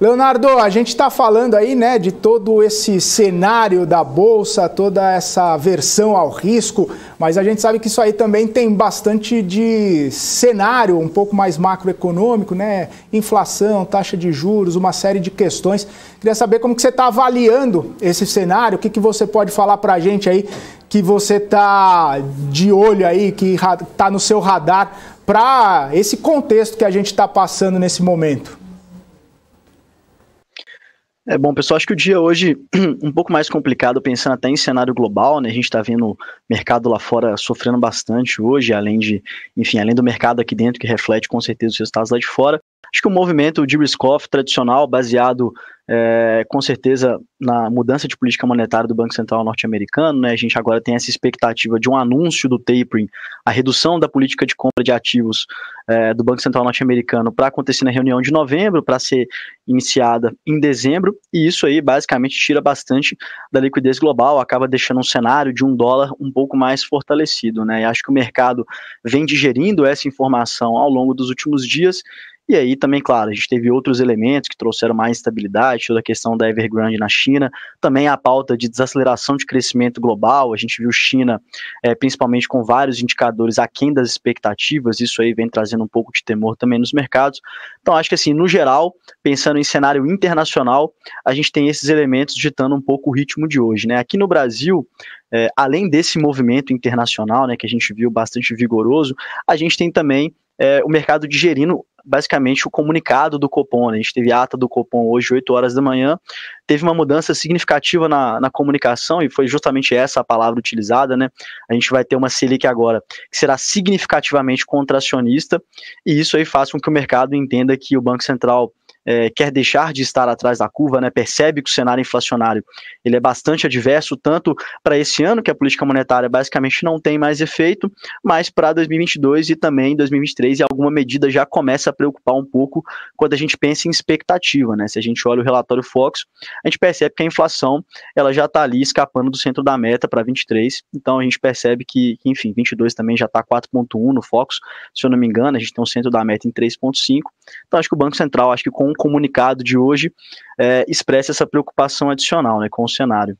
Leonardo, a gente está falando aí, né, de todo esse cenário da bolsa, toda essa versão ao risco, mas a gente sabe que isso aí também tem bastante de cenário um pouco mais macroeconômico, né? Inflação, taxa de juros, uma série de questões. Queria saber como que você está avaliando esse cenário, o que, que você pode falar para a gente aí que você está de olho aí, que está no seu radar para esse contexto que a gente está passando nesse momento. É bom, pessoal, acho que o dia hoje um pouco mais complicado, pensando até em cenário global, né? A gente está vendo o mercado lá fora sofrendo bastante hoje, além de, enfim, além do mercado aqui dentro que reflete com certeza os resultados lá de fora. Acho que o movimento de risk-off tradicional, baseado é, com certeza na mudança de política monetária do Banco Central norte-americano, né, a gente agora tem essa expectativa de um anúncio do tapering, a redução da política de compra de ativos é, do Banco Central norte-americano para acontecer na reunião de novembro, para ser iniciada em dezembro, e isso aí basicamente tira bastante da liquidez global, acaba deixando um cenário de um dólar um pouco mais fortalecido. Né, e acho que o mercado vem digerindo essa informação ao longo dos últimos dias e aí também, claro, a gente teve outros elementos que trouxeram mais estabilidade, toda a questão da Evergrande na China, também a pauta de desaceleração de crescimento global, a gente viu China, é, principalmente com vários indicadores aquém das expectativas, isso aí vem trazendo um pouco de temor também nos mercados. Então, acho que assim, no geral, pensando em cenário internacional, a gente tem esses elementos ditando um pouco o ritmo de hoje, né? Aqui no Brasil, é, além desse movimento internacional, né, que a gente viu bastante vigoroso, a gente tem também é, o mercado digerindo basicamente o comunicado do Copom. Né? A gente teve ata do Copom hoje, 8 horas da manhã. Teve uma mudança significativa na, na comunicação, e foi justamente essa a palavra utilizada, né? A gente vai ter uma Selic agora que será significativamente contracionista, e isso aí faz com que o mercado entenda que o Banco Central é, quer deixar de estar atrás da curva, né, percebe que o cenário inflacionário ele é bastante adverso, tanto para esse ano, que a política monetária basicamente não tem mais efeito, mas para 2022 e também 2023, e alguma medida já começa a preocupar um pouco quando a gente pensa em expectativa. Né? Se a gente olha o relatório Fox, a gente percebe que a inflação ela já está ali escapando do centro da meta para 23, então a gente percebe que, enfim, 22 também já está 4,1 no Fox, se eu não me engano, a gente tem um centro da meta em 3,5, então acho que o Banco Central, acho que com um comunicado de hoje é, expressa essa preocupação adicional né, com o cenário.